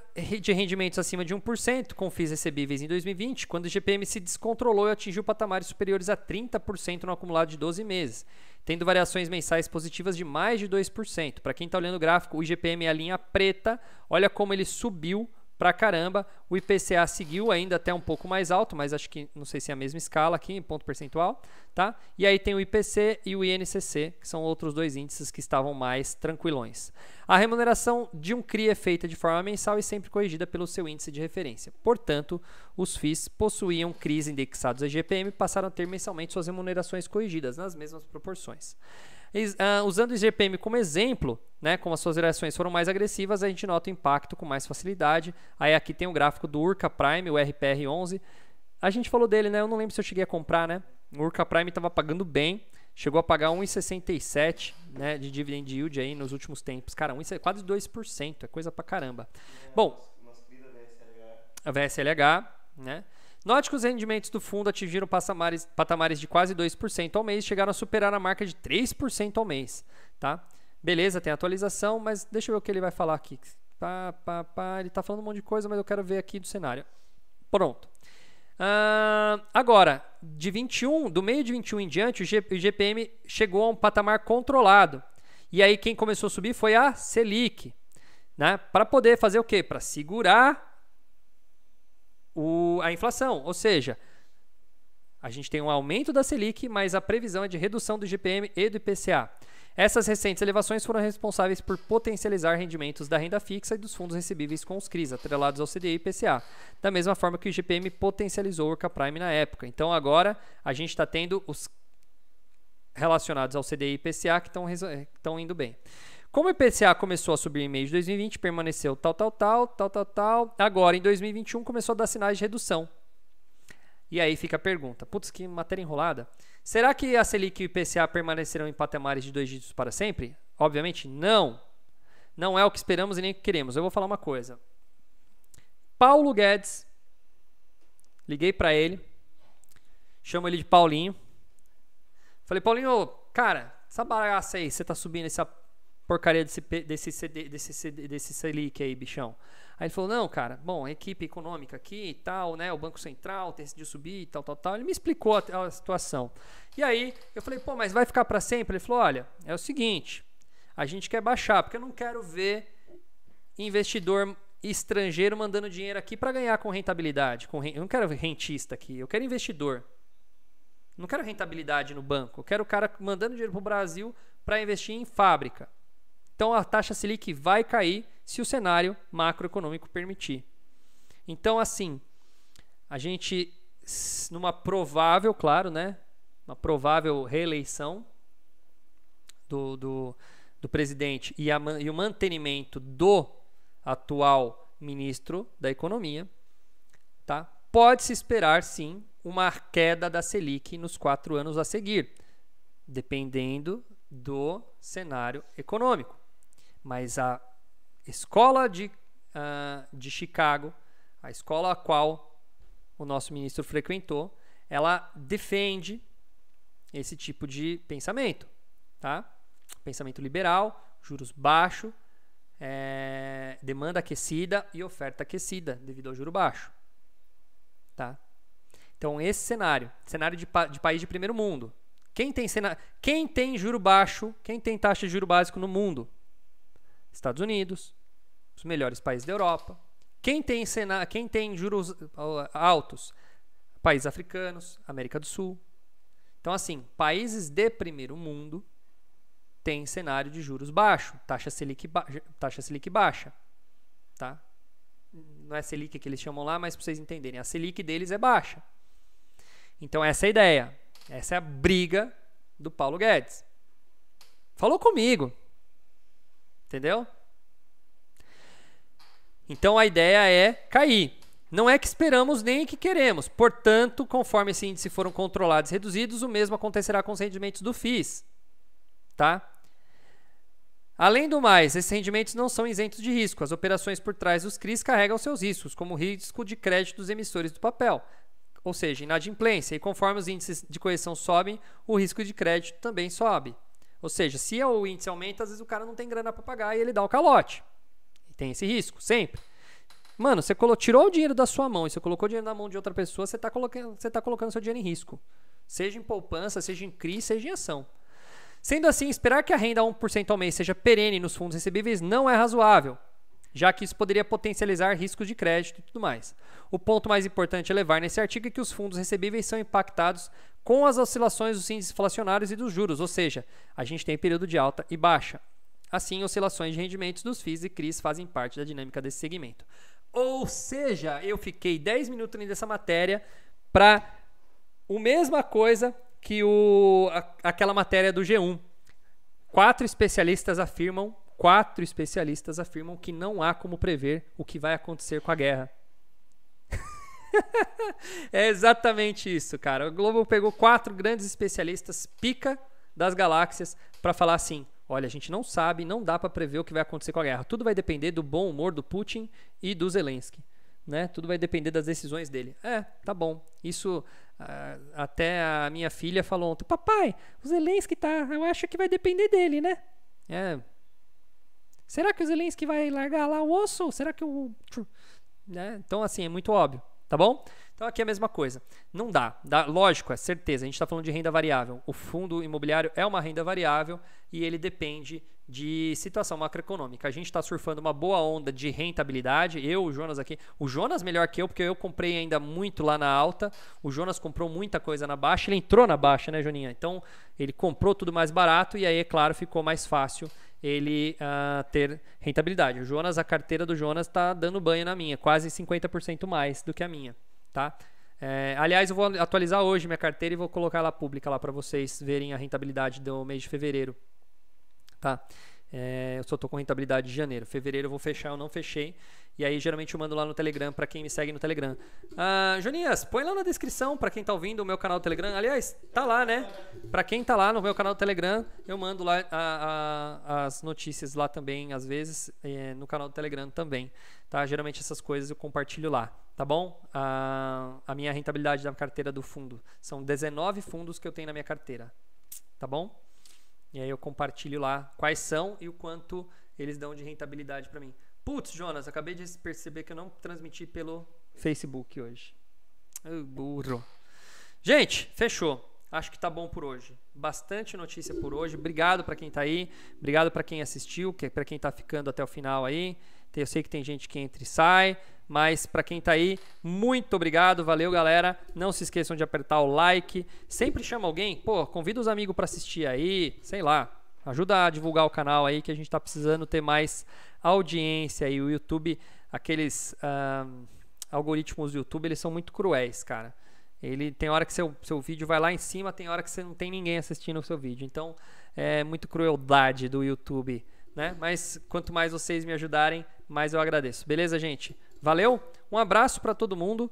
S1: de rendimentos acima de 1%, com FIIs recebíveis em 2020, quando o IGPM se descontrolou e atingiu patamares superiores a 30% no acumulado de 12 meses, tendo variações mensais positivas de mais de 2%. Para quem está olhando o gráfico, o IGPM é a linha preta, olha como ele subiu pra caramba. O IPCA seguiu ainda até um pouco mais alto, mas acho que não sei se é a mesma escala aqui, em ponto percentual, tá? E aí tem o IPC e o INCC, que são outros dois índices que estavam mais tranquilões. A remuneração de um CRI é feita de forma mensal e sempre corrigida pelo seu índice de referência. Portanto, os FIIs possuíam CRIs indexados a GPM e passaram a ter mensalmente suas remunerações corrigidas nas mesmas proporções. Ah, usando o IGPM como exemplo, né, como as suas reações foram mais agressivas, a gente nota o impacto com mais facilidade. Aí aqui tem o gráfico do Urca Prime, o RPR11. A gente falou dele, né? Eu não lembro se eu cheguei a comprar, né? O Urca Prime estava pagando bem, chegou a pagar 1,67 né, de dividend yield aí nos últimos tempos. Cara, 1, quase 2%, é coisa pra caramba. Bom, a VSLH, né? Note que os rendimentos do fundo atingiram patamares, patamares de quase 2% ao mês, chegaram a superar a marca de 3% ao mês, tá? Beleza, tem atualização, mas deixa eu ver o que ele vai falar aqui. Pá, pá, pá, ele está falando um monte de coisa, mas eu quero ver aqui do cenário. Pronto. Uh, agora, de 21, do meio de 21 em diante, o, G, o GPM chegou a um patamar controlado. E aí quem começou a subir foi a Selic, né? Para poder fazer o quê? Para segurar o, a inflação, ou seja, a gente tem um aumento da Selic, mas a previsão é de redução do GPM e do IPCA. Essas recentes elevações foram responsáveis por potencializar rendimentos da renda fixa e dos fundos recebíveis com os CRIs, atrelados ao CDI e IPCA, da mesma forma que o GPM potencializou o Orca Prime na época. Então agora a gente está tendo os relacionados ao CDI e IPCA que estão indo bem. Como o IPCA começou a subir em meio de 2020, permaneceu tal, tal, tal, tal, tal, tal. Agora, em 2021, começou a dar sinais de redução. E aí fica a pergunta: putz, que matéria enrolada. Será que a Selic e o IPCA permanecerão em patamares de dois dígitos para sempre? Obviamente não. Não é o que esperamos e nem o que queremos. Eu vou falar uma coisa. Paulo Guedes, liguei para ele, chamo ele de Paulinho. Falei, Paulinho, cara, essa bagaça aí, você tá subindo essa porcaria desse, desse, CD, desse, CD, desse Selic aí, bichão. Aí ele falou, não, cara, bom, a equipe econômica aqui e tal, né? O Banco Central decidiu subir e tal, tal, tal. Ele me explicou a, a situação. E aí eu falei, pô, mas vai ficar para sempre? Ele falou, olha, é o seguinte, a gente quer baixar, porque eu não quero ver investidor estrangeiro mandando dinheiro aqui para ganhar com rentabilidade. Com, eu não quero rentista aqui, eu quero investidor. Não quero rentabilidade no banco, eu quero o cara mandando dinheiro para o Brasil para investir em fábrica. Então a taxa Selic vai cair se o cenário macroeconômico permitir. Então, assim, a gente, numa provável, claro, né? Uma provável reeleição do, do, do presidente e, a, e o mantenimento do atual ministro da Economia, tá? pode-se esperar sim uma queda da Selic nos quatro anos a seguir, dependendo do cenário econômico mas a escola de, uh, de Chicago, a escola a qual o nosso ministro frequentou, ela defende esse tipo de pensamento, tá? Pensamento liberal, juros baixo, é, demanda aquecida e oferta aquecida devido ao juro baixo, tá? Então esse cenário, cenário de, de país de primeiro mundo, quem tem, quem tem juro baixo, quem tem taxa de juro básico no mundo? Estados Unidos, os melhores países da Europa. Quem tem, sena, quem tem juros altos? Países africanos, América do Sul. Então, assim, países de primeiro mundo têm cenário de juros baixo, taxa Selic, ba taxa Selic baixa. Tá? Não é Selic que eles chamam lá, mas para vocês entenderem, a Selic deles é baixa. Então, essa é a ideia. Essa é a briga do Paulo Guedes. Falou comigo. Entendeu? Então a ideia é cair. Não é que esperamos nem que queremos. Portanto, conforme esse índice foram controlados e reduzidos, o mesmo acontecerá com os rendimentos do FIS. Tá? Além do mais, esses rendimentos não são isentos de risco. As operações por trás dos CRIs carregam seus riscos, como o risco de crédito dos emissores do papel, ou seja, inadimplência. E conforme os índices de correção sobem, o risco de crédito também sobe. Ou seja, se é o índice aumenta, às vezes o cara não tem grana para pagar e ele dá o calote. E tem esse risco, sempre. Mano, você tirou o dinheiro da sua mão e você colocou o dinheiro na mão de outra pessoa, você está colocando, você tá colocando seu dinheiro em risco. Seja em poupança, seja em CRI, seja em ação. Sendo assim, esperar que a renda a 1% ao mês seja perene nos fundos recebíveis não é razoável, já que isso poderia potencializar riscos de crédito e tudo mais. O ponto mais importante a levar nesse artigo é que os fundos recebíveis são impactados com as oscilações dos índices inflacionários e dos juros, ou seja, a gente tem período de alta e baixa. Assim, oscilações de rendimentos dos FIIs e CRIs fazem parte da dinâmica desse segmento. Ou seja, eu fiquei 10 minutos nessa matéria para a mesma coisa que o, a, aquela matéria do G1. Quatro especialistas afirmam, quatro especialistas afirmam que não há como prever o que vai acontecer com a guerra é exatamente isso, cara. O Globo pegou quatro grandes especialistas pica das galáxias para falar assim: olha, a gente não sabe, não dá para prever o que vai acontecer com a guerra. Tudo vai depender do bom humor do Putin e do Zelensky. Né? Tudo vai depender das decisões dele. É, tá bom. Isso uh, até a minha filha falou ontem: Papai, o Zelensky tá. Eu acho que vai depender dele, né? É. Será que o Zelensky vai largar lá o osso? Será que o. Né? Então, assim, é muito óbvio tá bom? Então aqui é a mesma coisa. Não dá, dá lógico, é certeza. A gente está falando de renda variável. O fundo imobiliário é uma renda variável e ele depende de situação macroeconômica. A gente está surfando uma boa onda de rentabilidade. Eu, o Jonas aqui, o Jonas melhor que eu, porque eu comprei ainda muito lá na alta. O Jonas comprou muita coisa na baixa. Ele entrou na baixa, né, Joninha? Então ele comprou tudo mais barato e aí, é claro, ficou mais fácil ele uh, ter rentabilidade. O Jonas, a carteira do Jonas está dando banho na minha, quase 50% mais do que a minha, tá? É, aliás, eu vou atualizar hoje minha carteira e vou colocar ela pública lá para vocês verem a rentabilidade do mês de fevereiro, tá? É, eu só estou com rentabilidade de janeiro. Fevereiro eu vou fechar, eu não fechei. E aí geralmente eu mando lá no Telegram para quem me segue no Telegram. Ah, Junias, põe lá na descrição para quem está ouvindo o meu canal do Telegram. Aliás, tá lá, né? Para quem está lá no meu canal do Telegram, eu mando lá a, a, as notícias lá também, às vezes, é, no canal do Telegram também. Tá? Geralmente essas coisas eu compartilho lá, tá bom? A, a minha rentabilidade da carteira do fundo. São 19 fundos que eu tenho na minha carteira. Tá bom? E aí eu compartilho lá quais são e o quanto eles dão de rentabilidade para mim. Putz, Jonas, acabei de perceber que eu não transmiti pelo Facebook hoje. Oh, burro. Gente, fechou. Acho que tá bom por hoje. Bastante notícia por hoje. Obrigado para quem tá aí, obrigado para quem assistiu, para quem tá ficando até o final aí. Eu sei que tem gente que entra e sai. Mas para quem está aí, muito obrigado, valeu galera. Não se esqueçam de apertar o like. Sempre chama alguém, pô, convida os amigos para assistir aí, sei lá. Ajuda a divulgar o canal aí que a gente está precisando ter mais audiência aí. O YouTube, aqueles algoritmos do YouTube, eles são muito cruéis, cara. Ele tem hora que seu, seu vídeo vai lá em cima, tem hora que você não tem ninguém assistindo o seu vídeo. Então é muito crueldade do YouTube, né? Mas quanto mais vocês me ajudarem, mais eu agradeço. Beleza, gente? Valeu, um abraço para todo mundo.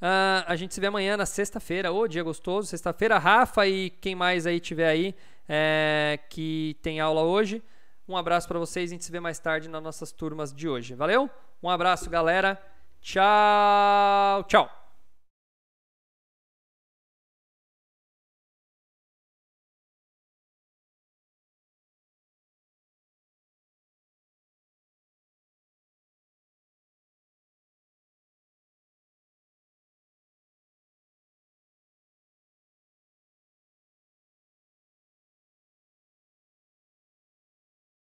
S1: Uh, a gente se vê amanhã na sexta-feira, ô oh, dia gostoso, sexta-feira, Rafa e quem mais aí tiver aí é, que tem aula hoje. Um abraço para vocês, a gente se vê mais tarde nas nossas turmas de hoje. Valeu? Um abraço, galera. Tchau, tchau.